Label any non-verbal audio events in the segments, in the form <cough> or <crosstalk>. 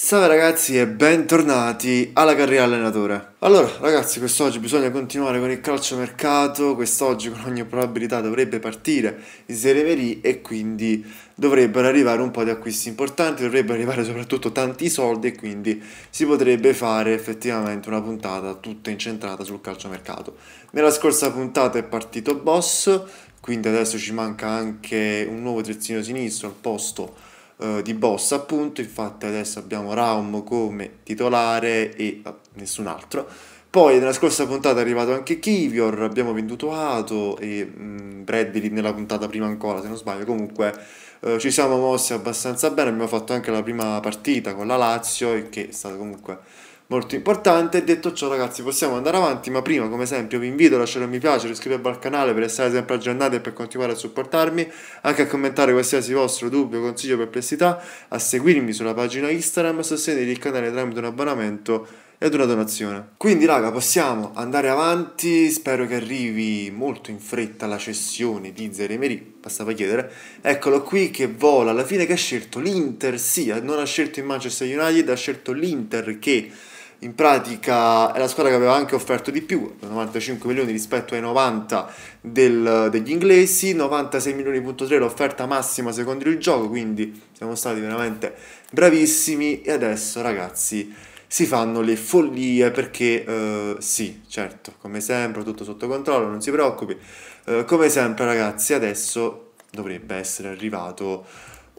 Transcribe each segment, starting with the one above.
Salve ragazzi e bentornati alla carriera allenatore. Allora ragazzi, quest'oggi bisogna continuare con il calciomercato, quest'oggi con ogni probabilità dovrebbe partire il Serie e quindi dovrebbero arrivare un po' di acquisti importanti, dovrebbero arrivare soprattutto tanti soldi e quindi si potrebbe fare effettivamente una puntata tutta incentrata sul calciomercato. Nella scorsa puntata è partito Boss, quindi adesso ci manca anche un nuovo trezzino sinistro al posto eh, di boss appunto, infatti adesso abbiamo Raum come titolare e ah, nessun altro. Poi nella scorsa puntata è arrivato anche Kivior, abbiamo venduto Ato e mh, mm, Bradley nella puntata prima ancora, se non sbaglio. Comunque eh, ci siamo mossi abbastanza bene, abbiamo fatto anche la prima partita con la Lazio, che è stata comunque molto importante. Detto ciò, ragazzi, possiamo andare avanti, ma prima, come sempre, vi invito a lasciare un mi piace, iscrivervi al canale per essere sempre aggiornati e per continuare a supportarmi, anche a commentare qualsiasi vostro dubbio, consiglio o perplessità, a seguirmi sulla pagina Instagram, a sostenere il canale tramite un abbonamento ed una donazione. Quindi, raga, possiamo andare avanti. Spero che arrivi molto in fretta la cessione di Zeremery. Bastava chiedere. Eccolo qui che vola. Alla fine che ha scelto l'Inter. Sì, non ha scelto il Manchester United, ha scelto l'Inter che in pratica è la squadra che aveva anche offerto di più, 95 milioni rispetto ai 90 del, degli inglesi, 96 milioni.3 l'offerta massima secondo il gioco, quindi siamo stati veramente bravissimi e adesso ragazzi si fanno le follie perché eh, sì, certo, come sempre tutto sotto controllo, non si preoccupi, eh, come sempre ragazzi adesso dovrebbe essere arrivato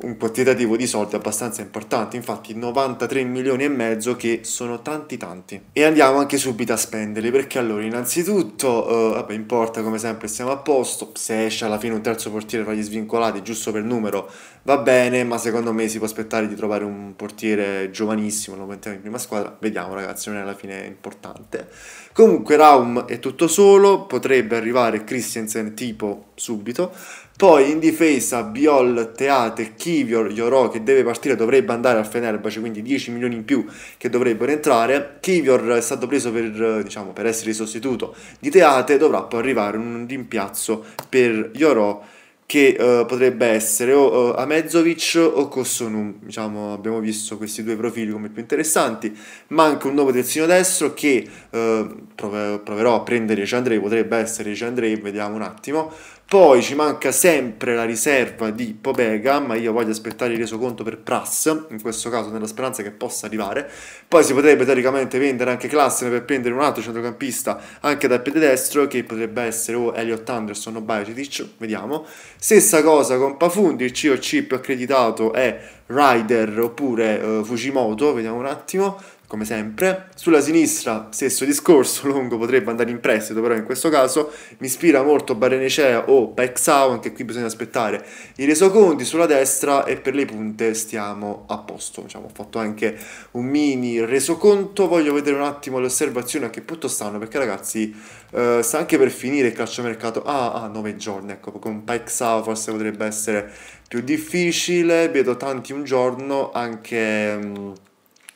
un quantitativo di soldi abbastanza importante, infatti 93 milioni e mezzo che sono tanti tanti. E andiamo anche subito a spenderli, perché allora innanzitutto, eh, vabbè importa come sempre siamo a posto, se esce alla fine un terzo portiere tra gli svincolati, giusto per numero, va bene, ma secondo me si può aspettare di trovare un portiere giovanissimo, lo mettiamo in prima squadra, vediamo ragazzi, non è alla fine importante. Comunque Raum è tutto solo, potrebbe arrivare Christiansen tipo subito, poi in difesa Biol, Teate, Kivior, Yorò che deve partire dovrebbe andare al Fenerbahce, quindi 10 milioni in più che dovrebbero entrare, Kivior è stato preso per, diciamo, per essere sostituto di Teate, dovrà poi arrivare un rimpiazzo per Yorò che uh, potrebbe essere o uh, Amezovic o Kossonu. Diciamo, abbiamo visto questi due profili come più interessanti. Manca un nuovo terzino destro che uh, eh, prov- proverò a prendere Andrei, potrebbe essere Andrei, vediamo un attimo. Poi ci manca sempre la riserva di Pobega, ma io voglio aspettare il resoconto per Pras, in questo caso nella speranza che possa arrivare. Poi si potrebbe teoricamente vendere anche Klassen per prendere un altro centrocampista anche dal piede destro, che potrebbe essere o Elliot Anderson o Bajicic, vediamo. Stessa cosa con Pafundi, il COC più accreditato è Ryder oppure eh, Fujimoto, vediamo un attimo come sempre. Sulla sinistra, stesso discorso, Longo <laughs> potrebbe andare in prestito, però in questo caso mi ispira molto Barenecea o Pexao, anche qui bisogna aspettare i resoconti sulla destra e per le punte stiamo a posto. Diciamo, ho fatto anche un mini resoconto, voglio vedere un attimo le osservazioni a che punto stanno, perché ragazzi eh, sta anche per finire il calcio calciomercato, ah, ah 9 giorni, ecco, con Pexao forse potrebbe essere più difficile, vedo tanti un giorno, anche... Mh, mm,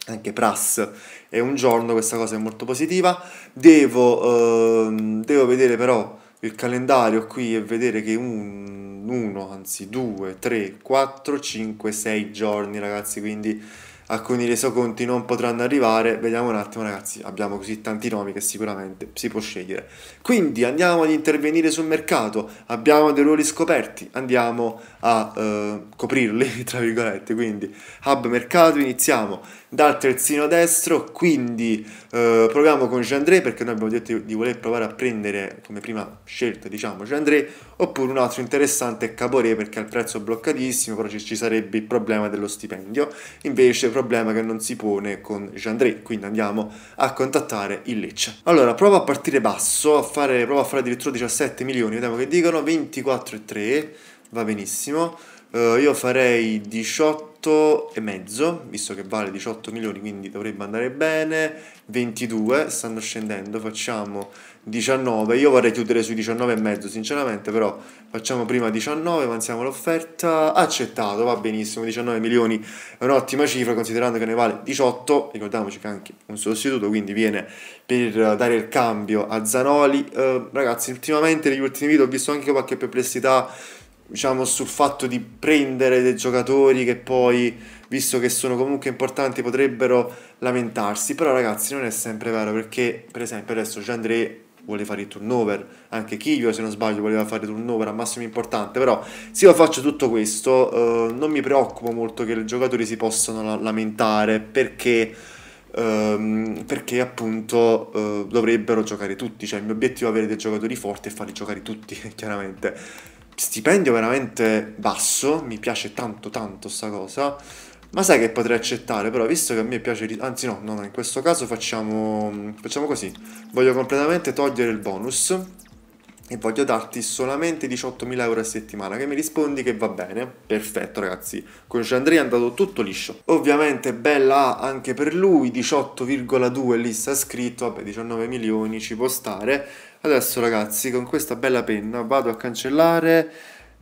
anche Pras è un giorno, questa cosa è molto positiva. Devo, ehm, devo vedere però il calendario qui e vedere che un, uno, anzi due, tre, quattro, cinque, sei giorni ragazzi, quindi alcuni resoconti non potranno arrivare. Vediamo un attimo, ragazzi. Abbiamo così tanti nomi che sicuramente si può scegliere. Quindi andiamo ad intervenire sul mercato. Abbiamo dei ruoli scoperti. Andiamo a eh, coprirli, <laughs> tra virgolette. Quindi hub mercato, iniziamo dal terzino destro, quindi eh, proviamo con Jandré perché noi abbiamo detto di voler provare a prendere come prima scelta, diciamo, Jandré, oppure un altro interessante è Caporé perché al prezzo bloccatissimo, però ci, ci, sarebbe il problema dello stipendio, invece problema che non si pone con Jandré, quindi andiamo a contattare il Lecce. Allora, prova a partire basso, a fare, prova a fare addirittura 17 milioni, vediamo che dicono, 24,3 va benissimo. Uh, io farei 18 e mezzo, visto che vale 18 milioni, quindi dovrebbe andare bene. 22, stanno scendendo, facciamo 19. Io vorrei chiudere sui 19 e mezzo, sinceramente, però facciamo prima 19, avanziamo l'offerta. Accettato, va benissimo, 19 milioni è un'ottima cifra, considerando che ne vale 18. Ricordiamoci che anche un sostituto, quindi viene per dare il cambio a Zanoli. Uh, ragazzi, ultimamente negli ultimi video ho visto anche qualche perplessità diciamo, sul fatto di prendere dei giocatori che poi, visto che sono comunque importanti, potrebbero lamentarsi. Però, ragazzi, non è sempre vero perché, per esempio, adesso Jean André vuole fare il turnover, anche Kiglio se non sbaglio voleva fare il turnover al massimo importante, però se io faccio tutto questo eh, non mi preoccupo molto che i giocatori si possano la lamentare perché ehm, perché appunto eh, dovrebbero giocare tutti, cioè il mio obiettivo è avere dei giocatori forti e farli giocare tutti, <laughs> chiaramente stipendio veramente basso, mi piace tanto tanto sta cosa, ma sai che potrei accettare, però visto che a me piace... Anzi no, no, no, in questo caso facciamo, facciamo così. Voglio completamente togliere il bonus e voglio darti solamente 18.000 euro a settimana, che mi rispondi che va bene. Perfetto ragazzi, con Chandri è andato tutto liscio. Ovviamente bella A anche per lui, 18,2 lì sta scritto, vabbè 19 milioni ci può stare adesso ragazzi con questa bella penna vado a cancellare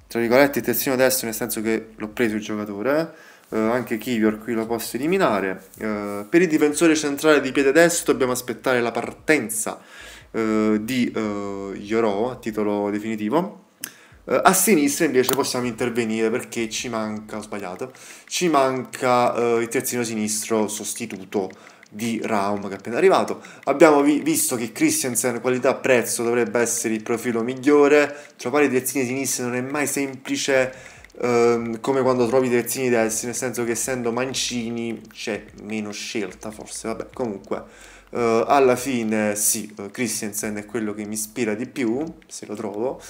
tra virgolette il terzino destro nel senso che l'ho preso il giocatore eh, anche Kivior qui lo posso eliminare eh, per il difensore centrale di piede destro dobbiamo aspettare la partenza eh, di Yorò eh, a titolo definitivo eh, a sinistra invece possiamo intervenire perché ci manca, ho sbagliato, ci manca eh, il terzino sinistro sostituto di Raum che è appena arrivato. Abbiamo vi- visto che Christensen qualità-prezzo dovrebbe essere il profilo migliore, trovare i terzini sinistri non è mai semplice ehm, come quando trovi i terzini destri, nel senso che essendo Mancini c'è meno scelta forse, vabbè comunque. Eh, alla fine sì, Christensen è quello che mi ispira di più, se lo trovo.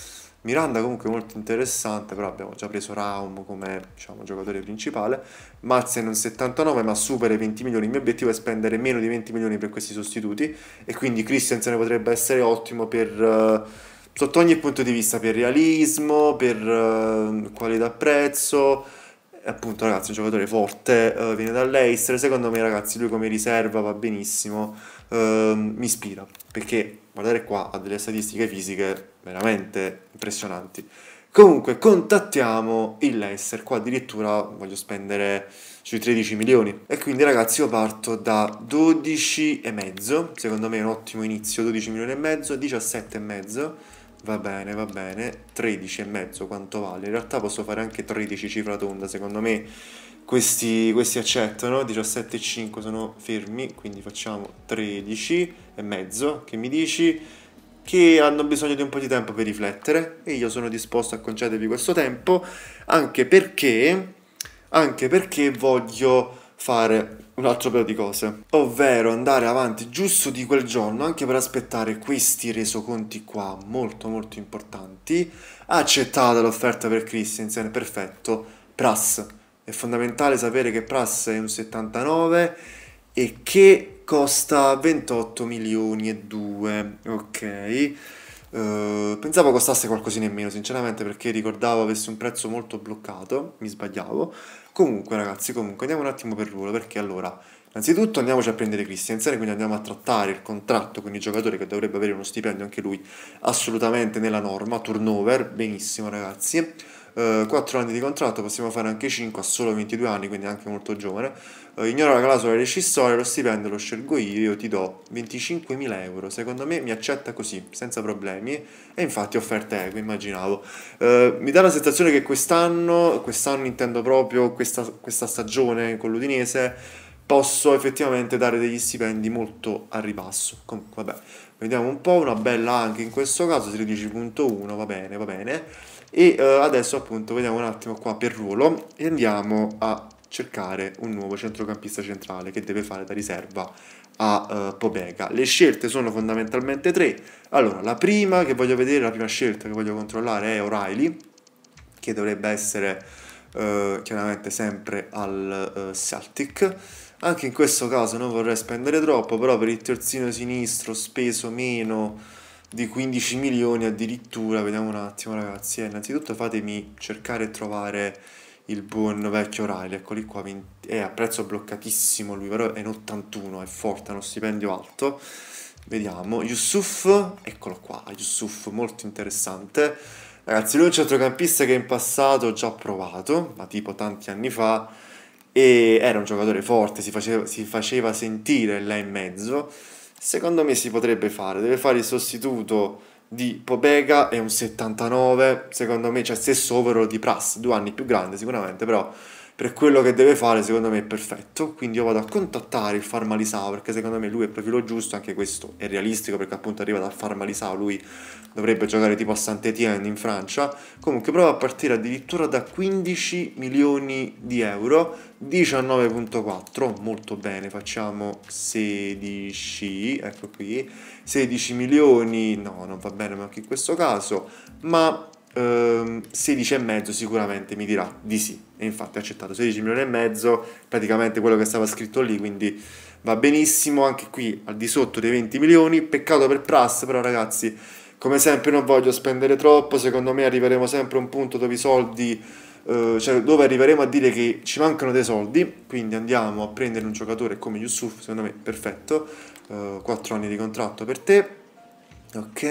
Miranda comunque molto interessante, però abbiamo già preso Raum come diciamo, giocatore principale, Marzen un 79 ma supera i 20 milioni, il mio obiettivo è spendere meno di 20 milioni per questi sostituti e quindi Christensen potrebbe essere ottimo per, eh, sotto ogni punto di vista, per realismo, per eh, qualità prezzo, eh, appunto ragazzi un giocatore forte uh, viene dall'Eister secondo me ragazzi lui come riserva va benissimo uh, mi ispira perché guardate qua ha delle statistiche fisiche veramente impressionanti comunque contattiamo il Leicester qua addirittura voglio spendere sui 13 milioni e quindi ragazzi io parto da 12 e mezzo secondo me è un ottimo inizio 12 milioni e mezzo 17 e mezzo Va bene, va bene, 13 e mezzo quanto vale? In realtà posso fare anche 13 cifra tonda, secondo me questi, questi accettano, 17,5 sono fermi, quindi facciamo 13 e mezzo, che mi dici? Che hanno bisogno di un po' di tempo per riflettere e io sono disposto a concedervi questo tempo anche perché, anche perché voglio fare un altro paio di cose, ovvero andare avanti giusto di quel giorno anche per aspettare questi resoconti qua molto molto importanti. Accettate l'offerta per Christensen, perfetto. Pras, è fondamentale sapere che Pras è un 79 e che costa 28 milioni e 2, ok? Eh, pensavo costasse qualcosina in meno, sinceramente, perché ricordavo avesse un prezzo molto bloccato, mi sbagliavo. Comunque, ragazzi, comunque andiamo un attimo per ruolo, perché allora, innanzitutto andiamoci a prendere Christiansen, quindi andiamo a trattare il contratto, quindi il giocatore che dovrebbe avere uno stipendio anche lui assolutamente nella norma, turnover, benissimo, ragazzi. 4 eh, anni di contratto, possiamo fare anche 5 a solo 22 anni, quindi anche molto giovane. Eh, ignora la clausola rescissoria, lo stipendio lo scelgo io, io ti do 25.000 euro. Secondo me mi accetta così, senza problemi. E infatti offerte eco, immaginavo. Eh, mi dà la sensazione che quest'anno, quest'anno intendo proprio questa, questa stagione con l'Udinese, posso effettivamente dare degli stipendi molto a ribasso. Comunque, vabbè, vediamo un po', una bella anche in questo caso, 13.1, va bene, va bene e eh, adesso appunto vediamo un attimo qua per ruolo e andiamo a cercare un nuovo centrocampista centrale che deve fare da riserva a uh, Pobega. Le scelte sono fondamentalmente tre. Allora, la prima che voglio vedere, la prima scelta che voglio controllare è O'Reilly, che dovrebbe essere uh, chiaramente sempre al uh, Celtic. Anche in questo caso non vorrei spendere troppo, però per il terzino sinistro speso meno di 15 milioni addirittura, vediamo un attimo ragazzi, eh, innanzitutto fatemi cercare e trovare il buon vecchio Riley, eccoli qua, è a prezzo bloccatissimo lui, però è in 81, è forte, ha uno stipendio alto, vediamo, Yusuf, eccolo qua, Yusuf, molto interessante, ragazzi lui è un centrocampista che in passato ho già provato, ma tipo tanti anni fa, e era un giocatore forte, si faceva, si faceva sentire là in mezzo, Secondo me si potrebbe fare, deve fare il sostituto di Pobega è un 79, secondo me c'è cioè stesso overall di Pras, due anni più grande sicuramente, però per quello che deve fare secondo me è perfetto, quindi io vado a contattare il Farmalisao perché secondo me lui è il profilo giusto, anche questo è realistico perché appunto arriva dal Farmalisao, lui dovrebbe giocare tipo a Saint-Étienne in Francia, comunque prova a partire addirittura da 15 milioni di euro, 19.4, molto bene, facciamo 16, ecco qui, 16 milioni, no non va bene ma anche in questo caso, ma ehm, 16,5 sicuramente mi dirà di sì e infatti ha accettato 16 milioni e mezzo praticamente quello che stava scritto lì quindi va benissimo anche qui al di sotto dei 20 milioni peccato per Pras però ragazzi come sempre non voglio spendere troppo secondo me arriveremo sempre a un punto dove i soldi eh, cioè dove arriveremo a dire che ci mancano dei soldi quindi andiamo a prendere un giocatore come Yusuf secondo me perfetto eh, 4 anni di contratto per te ok?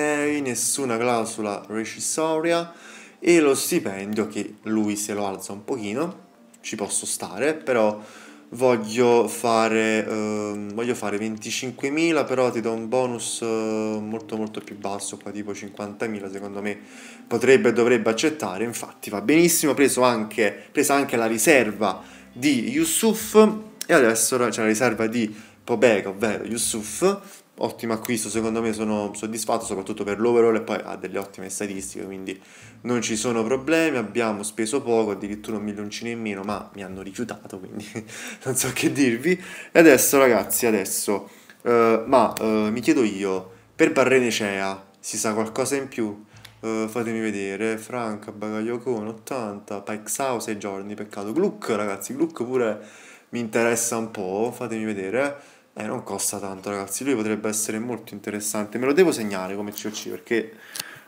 Nessuna clausola rescissoria e lo stipendio che lui se lo alza un pochino, ci posso stare, però voglio fare, ehm, voglio fare 25.000, però ti do un bonus eh, molto molto più basso, qua tipo 50.000 secondo me potrebbe e dovrebbe accettare, infatti va benissimo, preso anche, presa anche la riserva di Yusuf e adesso c'è la riserva di Pobega, ovvero Yusuf, ottimo acquisto secondo me sono soddisfatto soprattutto per l'overall e poi ha delle ottime statistiche quindi non ci sono problemi abbiamo speso poco addirittura un milioncino in meno ma mi hanno rifiutato quindi <laughs> non so che dirvi e adesso ragazzi adesso uh, ma uh, mi chiedo io per Barrenecea si sa qualcosa in più? Uh, fatemi vedere, Franca, Bagaglio con 80, Paixao 6 giorni, peccato, Gluck ragazzi, Gluck pure mi interessa un po', fatemi vedere eh, non costa tanto, ragazzi. Lui potrebbe essere molto interessante. Me lo devo segnare come COC perché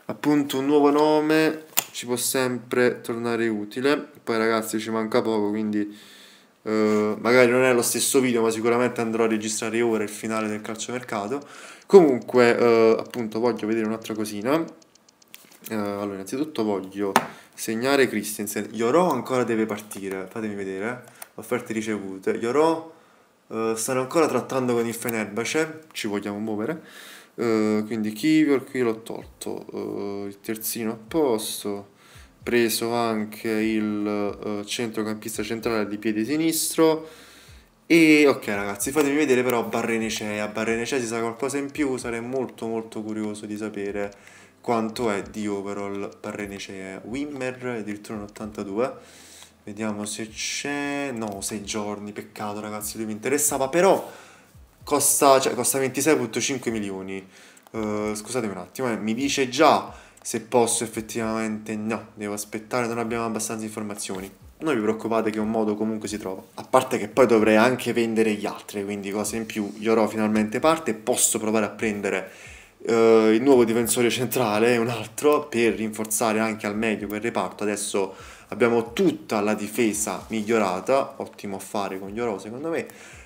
appunto un nuovo nome ci può sempre tornare utile. Poi, ragazzi, ci manca poco, quindi eh, magari non è lo stesso video, ma sicuramente andrò a registrare ora il finale del calcio mercato Comunque, eh, appunto, voglio vedere un'altra cosina. Eh, allora, innanzitutto voglio segnare Christensen. Yorò ancora deve partire, fatemi vedere. Eh. Offerte ricevute. Yorò eh, stanno ancora trattando con il Fenerbahce, ci vogliamo muovere. Uh, quindi Kivior qui l'ho tolto, uh, il terzino a posto, preso anche il centrocampista centrale di piede sinistro. E ok ragazzi, fatemi vedere però Barrenecea, Barrenecea si sa qualcosa in più, sarei molto molto curioso di sapere quanto è di overall Barrenecea. Wimmer addirittura un 82 Vediamo se c'è... No, sei giorni, peccato ragazzi, lui mi interessava, però costa, cioè, costa 26.5 milioni. Uh, eh, scusatemi un attimo, eh, mi dice già se posso effettivamente... No, devo aspettare, non abbiamo abbastanza informazioni. Non vi preoccupate che un modo comunque si trova. A parte che poi dovrei anche vendere gli altri, quindi cose in più. Yorò finalmente parte posso provare a prendere Uh, il nuovo difensore centrale, un altro, per rinforzare anche al meglio quel reparto. Adesso abbiamo tutta la difesa migliorata, ottimo affare con Llorò secondo me.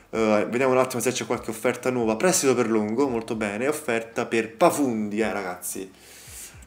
Uh, vediamo un attimo se c'è qualche offerta nuova. Prestito per lungo, molto bene. Offerta per Pafundi, eh ragazzi.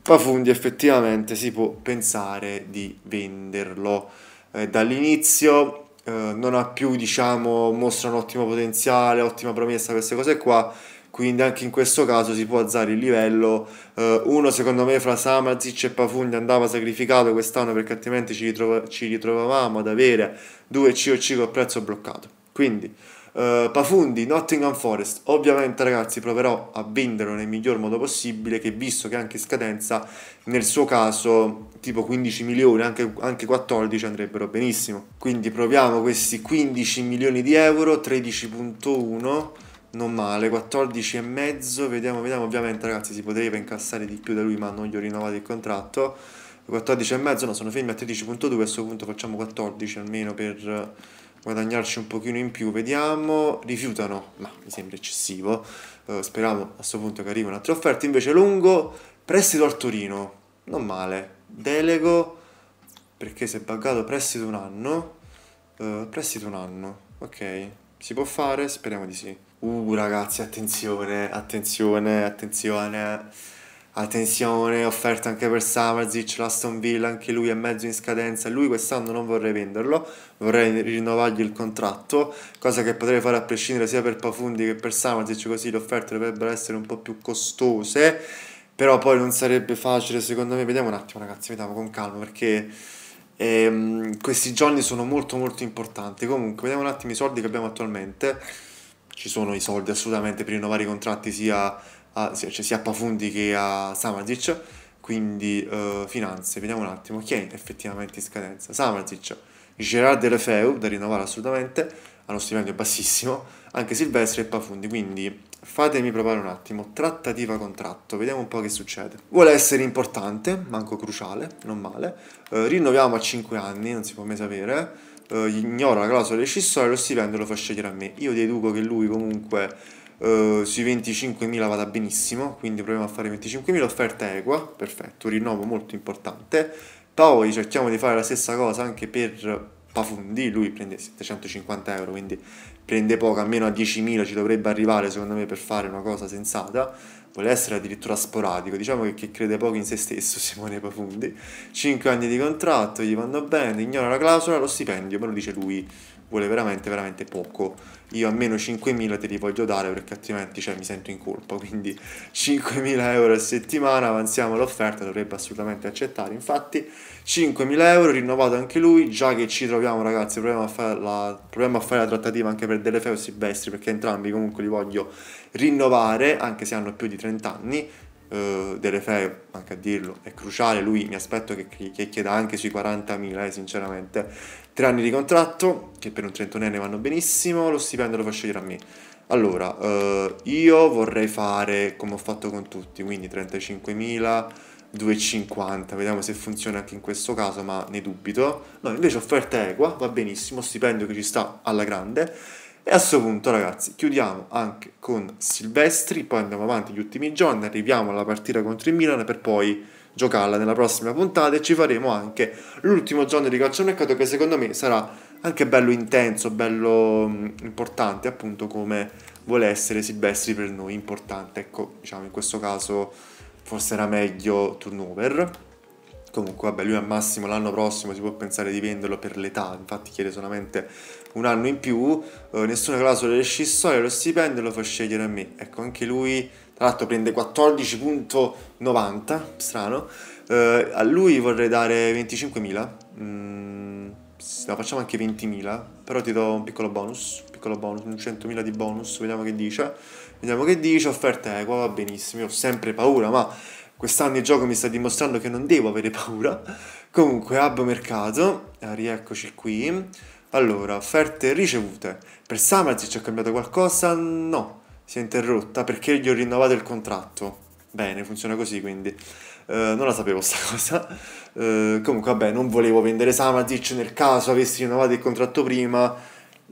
Pafundi effettivamente si può pensare di venderlo. Eh, Dall'inizio eh, non ha più, diciamo, mostra un ottimo potenziale, ottima promessa, queste cose qua quindi anche in questo caso si può alzare il livello eh, uno secondo me fra Samazic e Pafundi andava sacrificato quest'anno perché altrimenti ci, ritrova, ci ritrovavamo ad avere due COC col prezzo bloccato quindi Uh, Pafundi, Nottingham Forest. Ovviamente, ragazzi, proverò a venderlo nel miglior modo possibile. Che visto che anche in scadenza, nel suo caso, tipo 15 milioni, anche, anche 14 andrebbero benissimo. Quindi proviamo questi 15 milioni di euro, 13.1 non male, 14,5. Vediamo, vediamo, ovviamente ragazzi si poteva incassare di più da lui ma non gli ho rinnovato il contratto. 14,5 no, sono fermi a 13.2, a questo punto facciamo 14 almeno per guadagnarci un pochino in più. Vediamo, rifiutano, ma mi sembra eccessivo. Uh, speriamo a questo punto che arrivi un'altra offerta. Invece lungo, prestito al Torino, non male. Delego, perché si è buggato prestito un anno. Uh, prestito un anno, ok. Si può fare? Speriamo di sì. Uh ragazzi, attenzione, attenzione, attenzione, attenzione, offerta anche per Samarzic, l'Aston Villa, anche lui è mezzo in scadenza, lui quest'anno non vorrei venderlo, vorrei rinnovargli il contratto, cosa che potrei fare a prescindere sia per Pafundi che per Samarzic, così le offerte dovrebbero essere un po' più costose, però poi non sarebbe facile secondo me, vediamo un attimo ragazzi, vediamo con calma perché... Ehm, questi giorni sono molto molto importanti comunque vediamo un attimo i soldi che abbiamo attualmente ci sono i soldi assolutamente per rinnovare i contratti sia a, cioè, sia a Pafundi che a Samazic. quindi uh, finanze, vediamo un attimo chi è effettivamente in scadenza Samazic, Gerard De Lefeu da rinnovare assolutamente hanno stipendio bassissimo anche Silvestri e Pafundi quindi fatemi provare un attimo trattativa contratto, vediamo un po' che succede vuole essere importante, manco cruciale, non male uh, rinnoviamo a 5 anni, non si può mai sapere eh, ignora la clausola rescissoria lo stipendio lo fa scegliere a me. Io deduco che lui comunque eh, sui 25.000 vada benissimo, quindi proviamo a fare 25.000, offerta equa, perfetto, rinnovo molto importante. Poi cerchiamo di fare la stessa cosa anche per Pafundi, lui prende 750 euro, quindi prende poco, almeno a 10.000 ci dovrebbe arrivare secondo me per fare una cosa sensata vuole essere addirittura sporadico, diciamo che chi crede poco in se stesso, Simone Pafundi, 5 anni di contratto, gli vanno bene, ignora la clausola, lo stipendio, me lo dice lui vuole veramente veramente poco io almeno 5.000 te li voglio dare perché altrimenti cioè, mi sento in colpa quindi 5.000 euro a settimana avanziamo l'offerta dovrebbe assolutamente accettare infatti 5.000 euro rinnovato anche lui già che ci troviamo ragazzi proviamo a fare la, proviamo a fare la trattativa anche per delle feo silvestri perché entrambi comunque li voglio rinnovare anche se hanno più di 30 anni Uh, eh, delle fee, anche a dirlo, è cruciale. Lui mi aspetto che, che chieda anche sui 40.000, eh, sinceramente, Tre anni di contratto, che per un trentunenne vanno benissimo, lo stipendio lo fa scegliere a me. Allora, eh, io vorrei fare come ho fatto con tutti, quindi 35.250, vediamo se funziona anche in questo caso, ma ne dubito. No, invece offerta equa, va benissimo, stipendio che ci sta alla grande. E a questo punto, ragazzi, chiudiamo anche con Silvestri, poi andiamo avanti gli ultimi giorni, arriviamo alla partita contro il Milan per poi giocarla nella prossima puntata e ci faremo anche l'ultimo giorno di calcio mercato che secondo me sarà anche bello intenso, bello mm, importante appunto come vuole essere Silvestri per noi, importante, ecco diciamo in questo caso forse era meglio turnover. Comunque, vabbè, lui al massimo l'anno prossimo si può pensare di venderlo per l'età, infatti chiede solamente un anno in più, eh, nessuna clausola rescissoria, lo stipendio lo fa scegliere a me. Ecco, anche lui tra l'altro prende 14.90, strano. Eh, a lui vorrei dare 25.000. Mm, no, facciamo anche 20.000. Però ti do un piccolo bonus. Piccolo bonus, un 100.000 di bonus. Vediamo che dice. Vediamo che dice. Offerta equa, va benissimo. Io ho sempre paura, ma quest'anno il gioco mi sta dimostrando che non devo avere paura. Comunque, hub mercato, eh, rieccoci qui. Allora, offerte ricevute. Per ci ha cambiato qualcosa? No, si è interrotta perché gli ho rinnovato il contratto. Bene, funziona così quindi. Uh, non la sapevo sta <laughs> cosa. Uh, comunque, vabbè, non volevo vendere Samadic nel caso avessi rinnovato il contratto prima.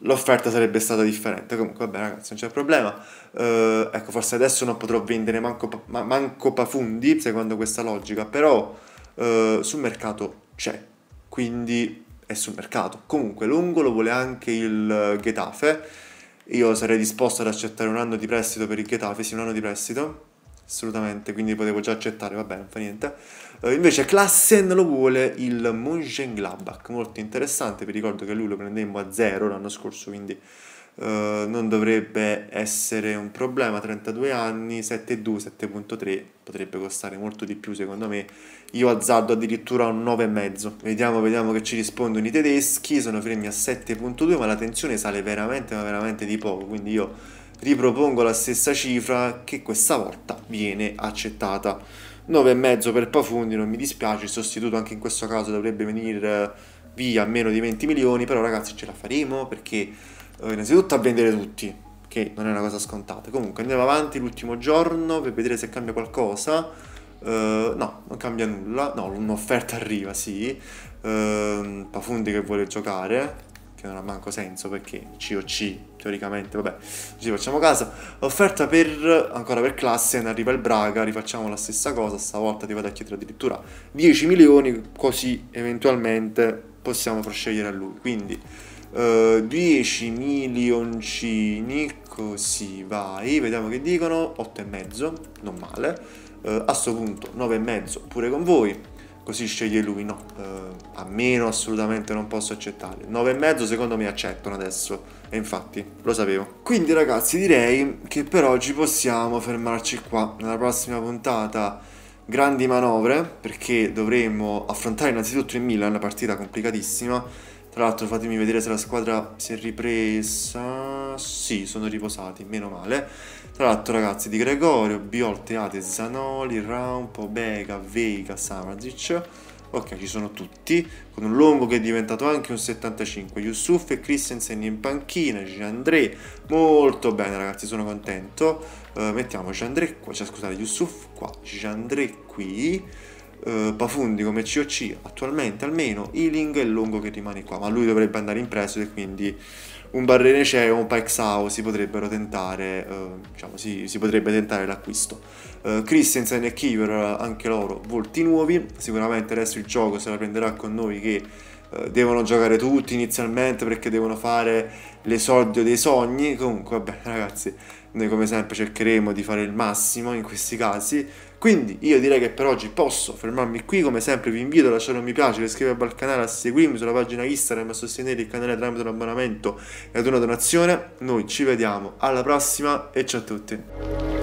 L'offerta sarebbe stata differente. Comunque, vabbè, ragazzi, non c'è problema. Uh, ecco, forse adesso non potrò vendere manco, ma, manco Pafundi, secondo questa logica, però sul mercato c'è. Quindi è sul mercato. Comunque, lungo lo vuole anche il Getafe io sarei disposto ad accettare un anno di prestito per il Getafe, sì, un anno di prestito, assolutamente, quindi potevo già accettare, vabbè, non fa niente. Uh, invece Klassen lo vuole il Mönchengladbach, molto interessante, vi ricordo che lui lo prendemmo a zero l'anno scorso, quindi eh, non dovrebbe essere un problema, 32 anni, 7,2, 7,3 potrebbe costare molto di più secondo me, io azzardo addirittura un 9,5, vediamo, vediamo che ci rispondono i tedeschi, sono fermi a 7,2 ma la tensione sale veramente ma veramente di poco, quindi io ripropongo la stessa cifra che questa volta viene accettata. 9,5 per Pafundi, non mi dispiace, il sostituto anche in questo caso dovrebbe venire eh, via a meno di 20 milioni, però ragazzi ce la faremo perché innanzitutto a vendere tutti, che non è una cosa scontata. Comunque andiamo avanti l'ultimo giorno per vedere se cambia qualcosa. Uh, no, non cambia nulla. No, un'offerta arriva, sì. Uh, Pafundi che vuole giocare, che non ha manco senso perché COC teoricamente, vabbè, ci facciamo caso. Offerta per, ancora per classe, ne arriva il Braga, rifacciamo la stessa cosa, stavolta ti vado a chiedere addirittura 10 milioni, così eventualmente possiamo proscegliere a lui. Quindi 10 eh, milioncini, così vai, vediamo che dicono, 8,5, non male, uh, a sto punto 9,5 pure con voi, così sceglie lui, no, uh, a meno assolutamente non posso accettare, 9,5 secondo me accettano adesso, e infatti lo sapevo. Quindi ragazzi direi che per oggi possiamo fermarci qua, nella prossima puntata grandi manovre perché dovremo affrontare innanzitutto il Milan, una partita complicatissima tra l'altro fatemi vedere se la squadra si è ripresa. Sì, sono riposati, meno male. Tra l'altro ragazzi di Gregorio, Biol, Teate, Zanoli, Rampo, Bega, Vega, Samazic. Ok, ci sono tutti, con un lungo che è diventato anche un 75, Yusuf e Christensen in panchina, Giandré, molto bene ragazzi, sono contento. Uh, eh, mettiamo Giandré qua, cioè scusate, Yusuf qua, Giandré qui, eh, Pafundi come COC attualmente almeno Ealing è il lungo che rimane qua ma lui dovrebbe andare in prestito e quindi un Barrene c'è un Paxao si potrebbero tentare eh, diciamo si, si, potrebbe tentare l'acquisto eh, Christensen e Kiver anche loro volti nuovi sicuramente adesso il gioco se la prenderà con noi che eh, devono giocare tutti inizialmente perché devono fare l'esordio dei sogni comunque vabbè ragazzi noi come sempre cercheremo di fare il massimo in questi casi quindi io direi che per oggi posso fermarmi qui, come sempre vi invito a lasciare un mi piace, iscrivervi al canale, a seguirmi sulla pagina Instagram, a sostenere il canale tramite un abbonamento e ad una donazione. Noi ci vediamo alla prossima e ciao a tutti!